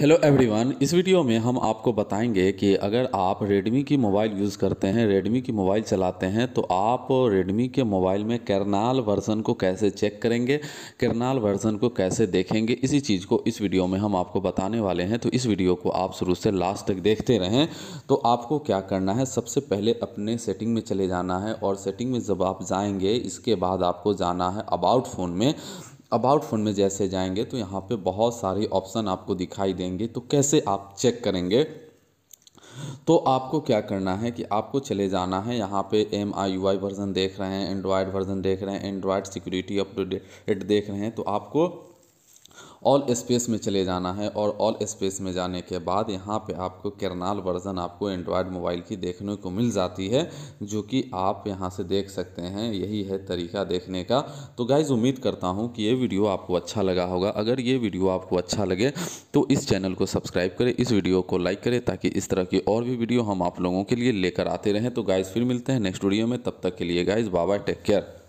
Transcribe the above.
hello everyone इस video में हम आपको बताएंगे कि अगर आप रेडमी की मोबाइल यूज़ करते हैं रेडमी की मोबाइल चलाते हैं तो आप रेडमी के मोबाइल में करनाल वर्जन को कैसे चेक करेंगे करनाल वर्जन को कैसे देखेंगे इसी चीज़ को इस वीडियो में हम आपको बताने वाले हैं तो इस वीडियो को आप शुरू से लास्ट तक देखते रहें तो आपको क्या करना है सबसे पहले अपने सेटिंग में चले जाना है और सेटिंग में जब आप जाएँगे इसके बाद आपको जाना है अबाउट फ़ोन में अबाउट फोन में जैसे जाएंगे तो यहाँ पे बहुत सारे ऑप्शन आपको दिखाई देंगे तो कैसे आप चेक करेंगे तो आपको क्या करना है कि आपको चले जाना है यहाँ पे M I U I version देख रहे हैं एंड्रॉयड वर्जन देख रहे हैं एंड्रॉयड सिक्योरिटी अपडेट देख रहे हैं तो आपको ऑल स्पेस में चले जाना है और ऑल स्पेस में जाने के बाद यहाँ पे आपको करनाल वर्ज़न आपको एंड्रॉयड मोबाइल की देखने को मिल जाती है जो कि आप यहाँ से देख सकते हैं यही है तरीका देखने का तो गाइज़ उम्मीद करता हूँ कि ये वीडियो आपको अच्छा लगा होगा अगर ये वीडियो आपको अच्छा लगे तो इस चैनल को सब्सक्राइब करें इस वीडियो को लाइक करें ताकि इस तरह की और भी वीडियो हम आप लोगों के लिए लेकर आते रहें तो गाइज़ फिर मिलते हैं नेक्स्ट वीडियो में तब तक के लिए गाइज़ बाबा टेक केयर